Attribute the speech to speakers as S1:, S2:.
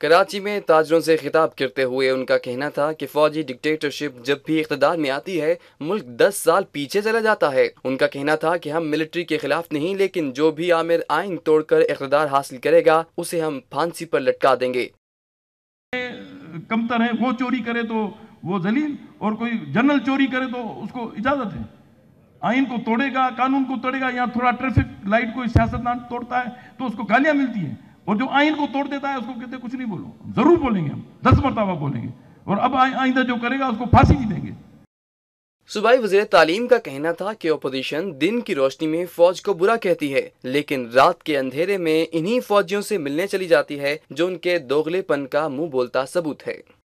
S1: कराची में ताजरों से खिताब करते हुए उनका कहना था कि फौजी डिक्टेटरशिप जब भी इकतदार में आती है मुल्क 10 साल पीछे चला जाता है उनका कहना था कि हम मिलिट्री के खिलाफ नहीं लेकिन जो भी आमिर आइन तोड़कर इकतदार हासिल करेगा उसे हम फांसी पर लटका देंगे
S2: कमतर है वो चोरी करे तो वो जलील और कोई जनरल चोरी करे तो उसको इजाज़त है आइन को तोड़ेगा कानून को तोड़ेगा या थोड़ा ट्रैफिक लाइट कोई सियासतदान तोड़ता है तो उसको गालियाँ मिलती हैं और जो आइन को तोड़ देता है उसको कहते कुछ नहीं बोलो जरूर बोलेंगे हम दस मरतबा बोलेंगे और अब आइंदा जो करेगा उसको फांसी नहीं देंगे
S1: सुबाई वजीर तालीम का कहना था कि ओपोजिशन दिन की रोशनी में फौज को बुरा कहती है लेकिन रात के अंधेरे में इन्हीं फौजियों से मिलने चली जाती है जो उनके दोगलेपन का मुंह बोलता सबूत है